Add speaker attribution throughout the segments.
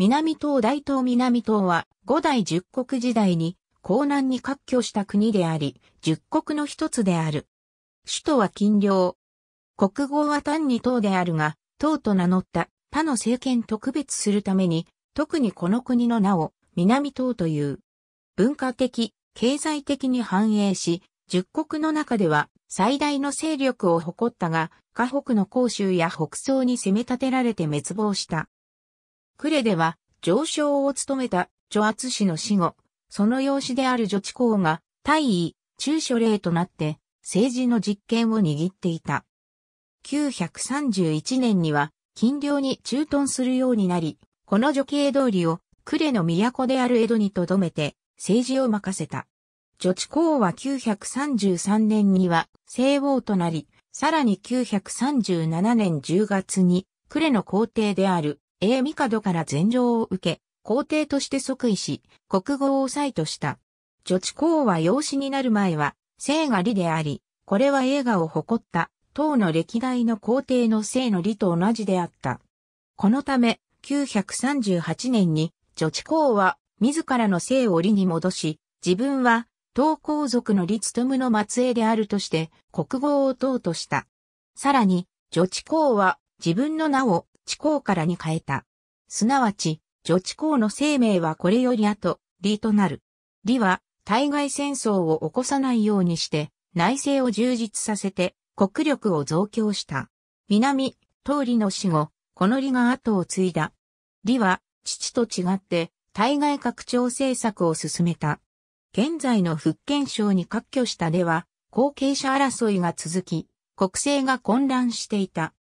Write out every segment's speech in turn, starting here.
Speaker 1: 南島大東南島は五代十国時代に江南に割拠した国であり、十国の一つである。首都は金陵。国号は単に党であるが、党と名乗った他の政権と区別するために、特にこの国の名を南党という。文化的、経済的に繁栄し、十国の中では最大の勢力を誇ったが、河北の広州や北宋に攻め立てられて滅亡した。クレでは、上将を務めた、諸圧氏の死後、その養子である女地公が、大尉、中所令となって、政治の実権を握っていた。931年には、禁領に駐屯するようになり、この女系通りを、呉の都である江戸に留めて、政治を任せた。女地公は933年には、西王となり、さらに937年10月に、呉の皇帝である英帝から禅譲を受け、皇帝として即位し、国語を祭とした。女知公は養子になる前は、聖が理であり、これは映画を誇った、唐の歴代の皇帝の聖の理と同じであった。このため、938年に、女知公は、自らの聖を理に戻し、自分は、唐皇族の理務の末裔であるとして、国語を党とした。さらに、女子皇は、自分の名を、地高からに変えた。すなわち、女地高の生命はこれより後、理となる。理は、対外戦争を起こさないようにして、内政を充実させて、国力を増強した。南、通りの死後、この理が後を継いだ。理は、父と違って、対外拡張政策を進めた。現在の福建省に割拠したでは、後継者争いが続き、国政が混乱していた。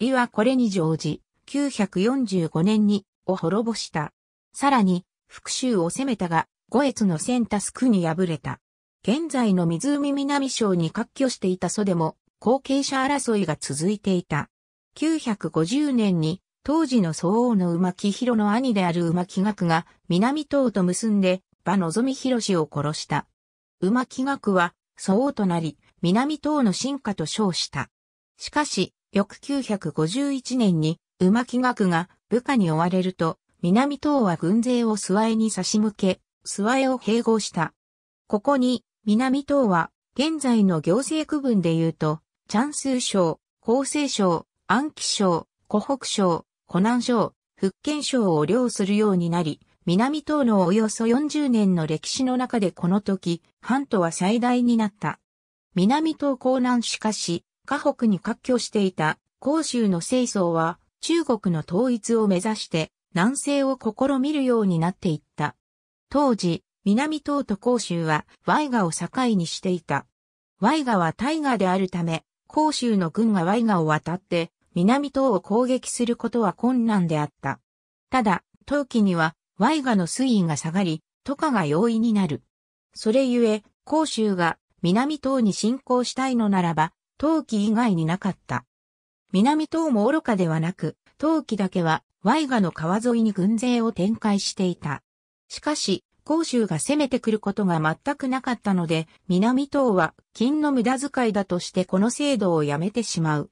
Speaker 1: 李はこれに乗じ、945年に、を滅ぼした。さらに、復讐を攻めたが、五越のセンタスクに敗れた。現在の湖南省に割拠していた祖でも、後継者争いが続いていた。950年に、当時の総王の馬木広の兄である馬木学が、南東と結んで、馬望み広を殺した。馬木学は、総王となり、南東の進化と称した。しかし、翌951年に、馬木学が部下に追われると、南東は軍勢を諏訪江に差し向け、諏訪江を併合した。ここに、南東は、現在の行政区分で言うと、チャンスー省、厚生省、安徽省、湖北省、湖南省、福建省を領するようになり、南東のおよそ40年の歴史の中でこの時、半島は最大になった。南東江南しかし、河北に割拠していた、甲州の清掃は、中国の統一を目指して南西を試みるようになっていった。当時、南東と広州はワイガを境にしていた。ワイガは大河であるため、広州の軍がワイガを渡って南東を攻撃することは困難であった。ただ、冬季にはワイガの水位が下がり、渡河が容易になる。それゆえ、広州が南東に侵攻したいのならば、冬季以外になかった。南島も愚かではなく、冬季だけは、ワイガの川沿いに軍勢を展開していた。しかし、甲州が攻めてくることが全くなかったので、南東は金の無駄遣いだとしてこの制度をやめてしまう。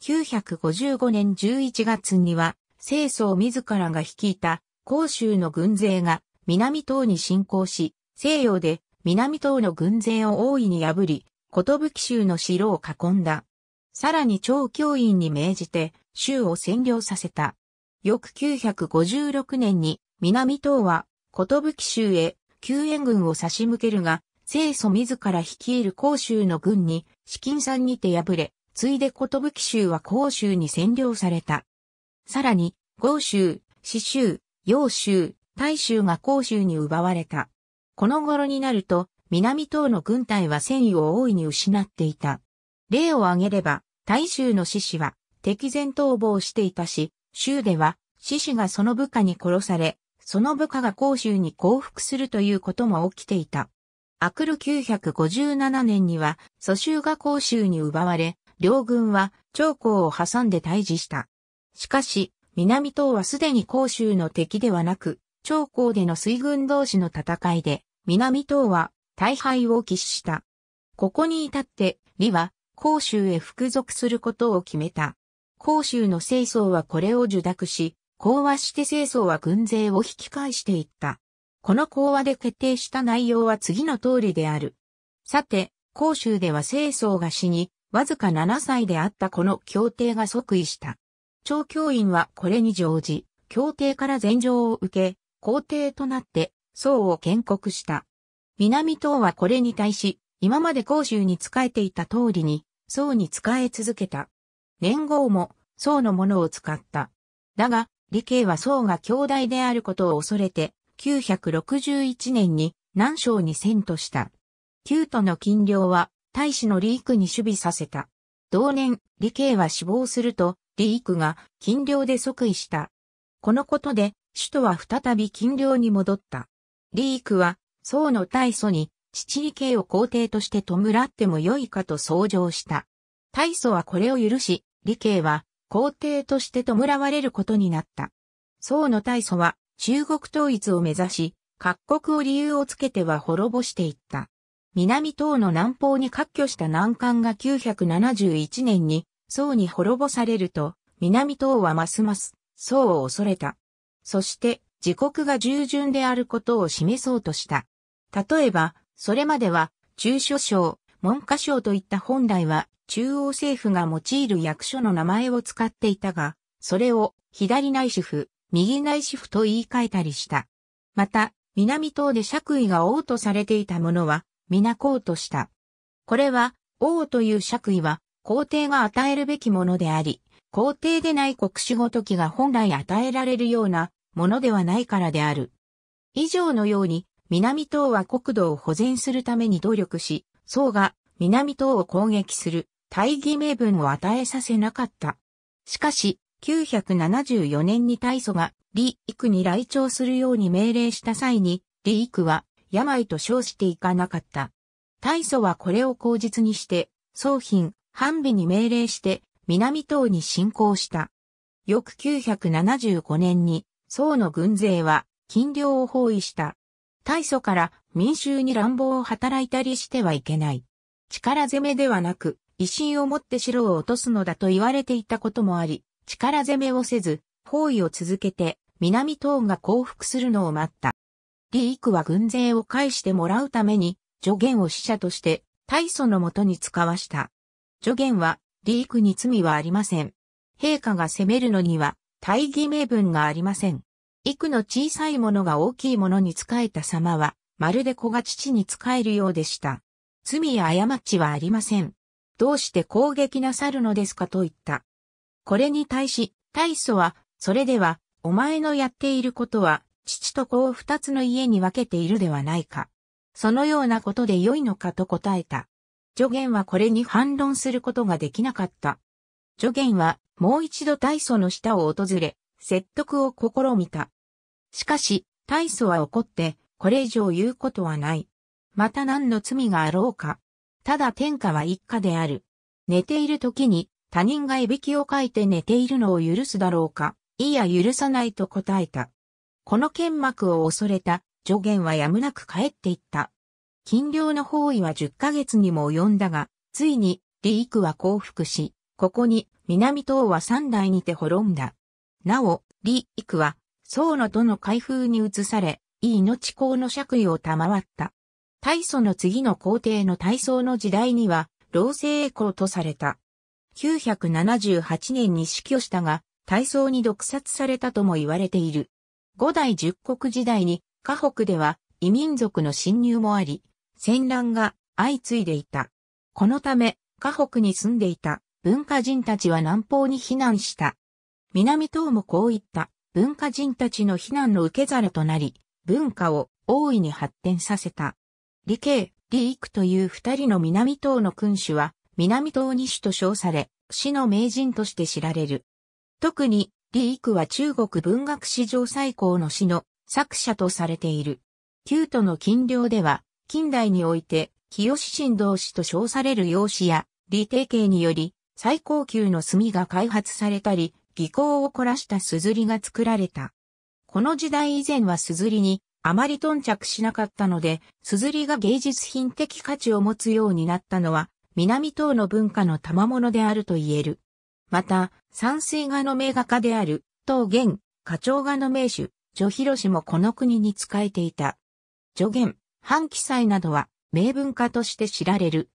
Speaker 1: 955年11月には、清宗自らが率いた甲州の軍勢が南島に侵攻し、西洋で南島の軍勢を大いに破り、寿州の城を囲んだ。さらに超教員に命じて州を占領させた。翌956年に南東はき州へ救援軍を差し向けるが、清楚自ら率いる甲州の軍に資金山にて敗れ、ついでき州は甲州に占領された。さらに、豪州、四州、洋州、大州が甲州に奪われた。この頃になると、南東の軍隊は戦意を大いに失っていた。例を挙げれば、大衆の獅子は敵前逃亡していたし、州では獅子がその部下に殺され、その部下が甲州に降伏するということも起きていた。アクル957年には、蘇州が甲州に奪われ、両軍は長江を挟んで対峙した。しかし、南東はすでに甲州の敵ではなく、長江での水軍同士の戦いで、南東は大敗を喫した。ここに至って、李は甲州へ服属することを決めた。甲州の清掃はこれを受諾し、講和して清掃は軍勢を引き返していった。この講和で決定した内容は次の通りである。さて、甲州では清掃が死に、わずか7歳であったこの協定が即位した。長教員はこれに乗じ、協定から禅譲を受け、皇帝となって、宋を建国した。南党はこれに対し、今まで甲州に仕えていた通りに、宋に仕え続けた。年号も宋のものを使った。だが、李慶は宋が兄弟であることを恐れて、961年に南昌に遷都した。旧都の禁領は大使の李育に守備させた。同年、李慶は死亡すると、李育が禁領で即位した。このことで、首都は再び禁領に戻った。李育は、宋の大祖に父池を皇帝として弔ってもよいかと想像した。大祖はこれを許し、理慶は皇帝として弔われることになった。宋の大祖は中国統一を目指し、各国を理由をつけては滅ぼしていった。南東の南方に割拠した南韓が971年に宋に滅ぼされると、南東はますます宋を恐れた。そして、自国が従順であることを示そうとした。例えば、それまでは、中書省、文科省といった本来は、中央政府が用いる役所の名前を使っていたが、それを、左内主府、右内主府と言い換えたりした。また、南東で爵位が王とされていたものは、皆皇とした。これは、王という爵位は、皇帝が与えるべきものであり、皇帝でない国主ごときが本来与えられるようなものではないからである。以上のように、南島は国土を保全するために努力し、宋が南島を攻撃する大義名分を与えさせなかった。しかし、974年に大祖が李育に来庁するように命令した際に、李育は病と称していかなかった。大祖はこれを口実にして、宋品、半備に命令して、南島に侵攻した。翌975年に、宋の軍勢は、禁領を包囲した。大祖から民衆に乱暴を働いたりしてはいけない。力攻めではなく、威信を持って城を落とすのだと言われていたこともあり、力攻めをせず、包囲を続けて、南東が降伏するのを待った。李育は軍勢を返してもらうために、助言を使者として、大祖のもとに使わした。助言は、李育に罪はありません。陛下が攻めるのには、大義名分がありません。幾の小さいものが大きいものに仕えた様は、まるで子が父に仕えるようでした。罪や過ちはありません。どうして攻撃なさるのですかと言った。これに対し、大祖は、それでは、お前のやっていることは、父と子を二つの家に分けているではないか。そのようなことで良いのかと答えた。助言はこれに反論することができなかった。助言は、もう一度大祖の下を訪れ、説得を試みた。しかし、大祖は怒って、これ以上言うことはない。また何の罪があろうか。ただ天下は一家である。寝ている時に他人がいびきをかいて寝ているのを許すだろうか。いや許さないと答えた。この剣幕を恐れた助言はやむなく帰っていった。禁漁の包囲は十ヶ月にも及んだが、ついに、李育は降伏し、ここに南東は三代にて滅んだ。なお、李育は、宋の都の開封に移され、いい後公の爵位を賜った。大祖の次の皇帝の大僧の時代には、老政栄光とされた。978年に死去したが、大僧に毒殺されたとも言われている。五代十国時代に、河北では異民族の侵入もあり、戦乱が相次いでいた。このため、河北に住んでいた文化人たちは南方に避難した。南等もこういった文化人たちの非難の受け皿となり、文化を大いに発展させた。李慶、李育という二人の南党の君主は、南党二種と称され、死の名人として知られる。特に、李育は中国文学史上最高の死の作者とされている。旧都の近陵では、近代において、清神道士と称される用紙や、李定慶により、最高級の墨が開発されたり、技巧を凝らした硯が作られた。この時代以前は硯にあまり頓着しなかったので、硯が芸術品的価値を持つようになったのは、南東の文化の賜物であると言える。また、山水画の名画家である、東元、花鳥画の名手、助広氏もこの国に仕えていた。助言、半記載などは、名文化として知られる。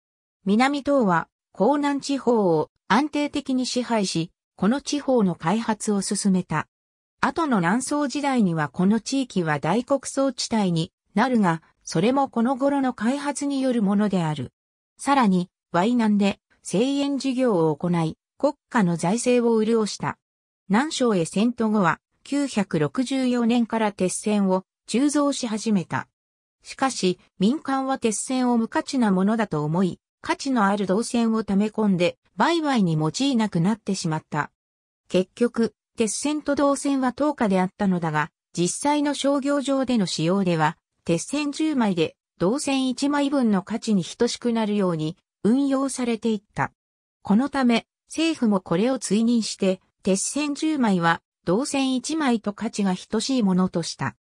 Speaker 1: 南東は、江南地方を安定的に支配し、この地方の開発を進めた。後の南宋時代にはこの地域は大国倉地帯になるが、それもこの頃の開発によるものである。さらに、ワイナンで製塩事業を行い、国家の財政を潤した。南省へ戦闘後は、964年から鉄線を鋳造し始めた。しかし、民間は鉄線を無価値なものだと思い、価値のある銅線を溜め込んで、売買に用いなくなってしまった。結局、鉄線と銅線は等価であったのだが、実際の商業上での使用では、鉄線10枚で銅線1枚分の価値に等しくなるように運用されていった。このため、政府もこれを追認して、鉄線10枚は銅線1枚と価値が等しいものとした。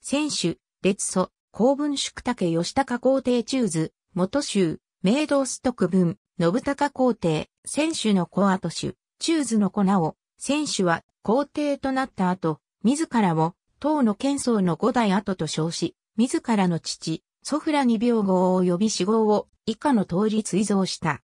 Speaker 1: 選手、列祖、公文宿竹吉高皇帝中図、元州、明道スト区分、信高皇帝、選手の子後主、中図の子なお、選手は皇帝となった後、自らを、唐の剣僧の五代後と称し、自らの父、ソフラに病号を呼び死号を以下の通り追贈した。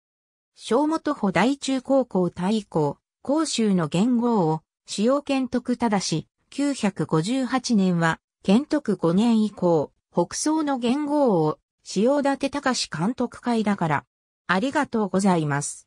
Speaker 1: 小本保大中高校大以降、甲州の元号を、使用剣徳ただし、958年は、剣徳5年以降、北宋の元号を塩立隆監督会だから。ありがとうございます。